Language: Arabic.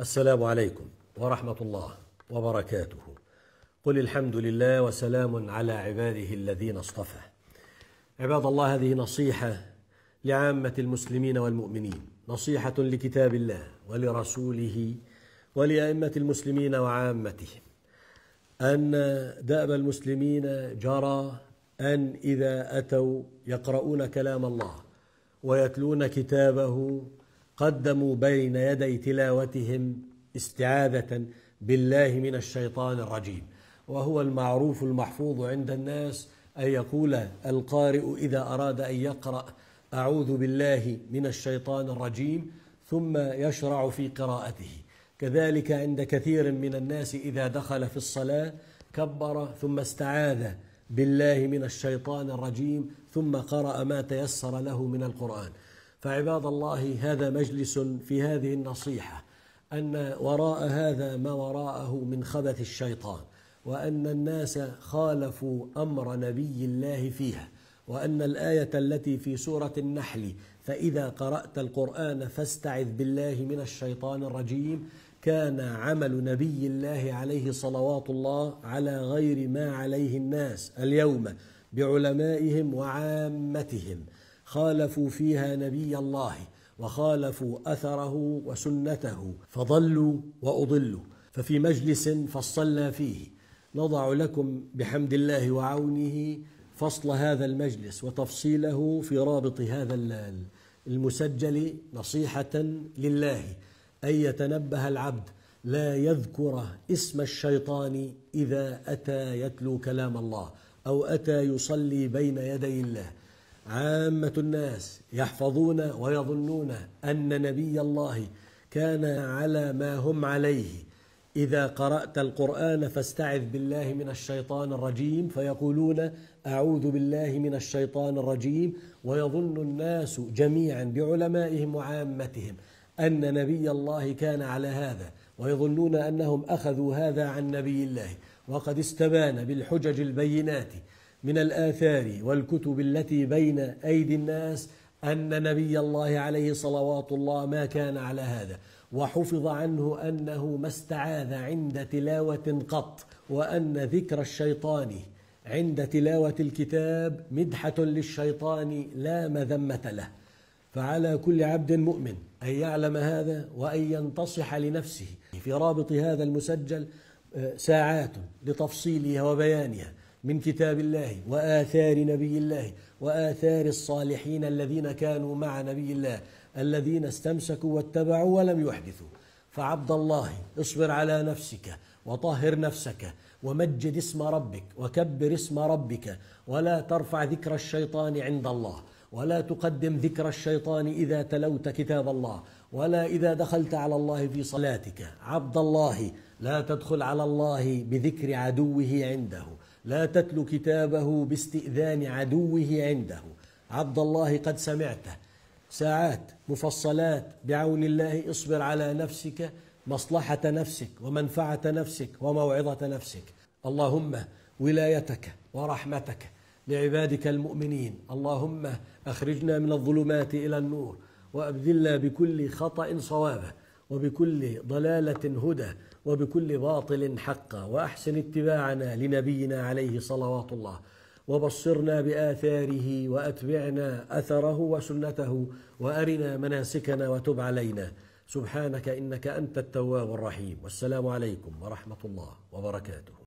السلام عليكم ورحمة الله وبركاته قل الحمد لله وسلام على عباده الذين اصطفى عباد الله هذه نصيحة لعامة المسلمين والمؤمنين نصيحة لكتاب الله ولرسوله ولأئمة المسلمين وعامتهم أن دأب المسلمين جرى أن إذا أتوا يقرؤون كلام الله ويتلون كتابه قدموا بين يدي تلاوتهم استعاذة بالله من الشيطان الرجيم وهو المعروف المحفوظ عند الناس أن يقول القارئ إذا أراد أن يقرأ أعوذ بالله من الشيطان الرجيم ثم يشرع في قراءته كذلك عند كثير من الناس إذا دخل في الصلاة كبر ثم استعاذ بالله من الشيطان الرجيم ثم قرأ ما تيسر له من القرآن فعباد الله هذا مجلس في هذه النصيحه ان وراء هذا ما وراءه من خبث الشيطان وان الناس خالفوا امر نبي الله فيها وان الايه التي في سوره النحل فاذا قرات القران فاستعذ بالله من الشيطان الرجيم كان عمل نبي الله عليه صلوات الله على غير ما عليه الناس اليوم بعلمائهم وعامتهم خالفوا فيها نبي الله وخالفوا اثره وسنته فضلوا واضلوا ففي مجلس فصلنا فيه نضع لكم بحمد الله وعونه فصل هذا المجلس وتفصيله في رابط هذا المسجل نصيحه لله ان يتنبه العبد لا يذكر اسم الشيطان اذا اتى يتلو كلام الله او اتى يصلي بين يدي الله عامة الناس يحفظون ويظنون أن نبي الله كان على ما هم عليه إذا قرأت القرآن فاستعذ بالله من الشيطان الرجيم فيقولون أعوذ بالله من الشيطان الرجيم ويظن الناس جميعا بعلمائهم وعامتهم أن نبي الله كان على هذا ويظنون أنهم أخذوا هذا عن نبي الله وقد استبان بالحجج البينات من الآثار والكتب التي بين أيدي الناس أن نبي الله عليه صلوات الله ما كان على هذا وحفظ عنه أنه ما استعاذ عند تلاوة قط وأن ذكر الشيطان عند تلاوة الكتاب مدحة للشيطان لا مذمة له فعلى كل عبد مؤمن أن يعلم هذا وأن ينتصح لنفسه في رابط هذا المسجل آه، ساعات لتفصيلها وبيانها من كتاب الله واثار نبي الله واثار الصالحين الذين كانوا مع نبي الله الذين استمسكوا واتبعوا ولم يحدثوا فعبد الله اصبر على نفسك وطهر نفسك ومجد اسم ربك وكبر اسم ربك ولا ترفع ذكر الشيطان عند الله ولا تقدم ذكر الشيطان اذا تلوت كتاب الله ولا اذا دخلت على الله في صلاتك عبد الله لا تدخل على الله بذكر عدوه عنده لا تتلو كتابه باستئذان عدوه عنده عبد الله قد سمعته ساعات مفصلات بعون الله اصبر على نفسك مصلحة نفسك ومنفعة نفسك وموعظة نفسك اللهم ولايتك ورحمتك لعبادك المؤمنين اللهم أخرجنا من الظلمات إلى النور وأبدلنا بكل خطأ صوابه وبكل ضلاله هدى وبكل باطل حقا واحسن اتباعنا لنبينا عليه صلوات الله وبصرنا باثاره واتبعنا اثره وسنته وارنا مناسكنا وتب علينا سبحانك انك انت التواب الرحيم والسلام عليكم ورحمه الله وبركاته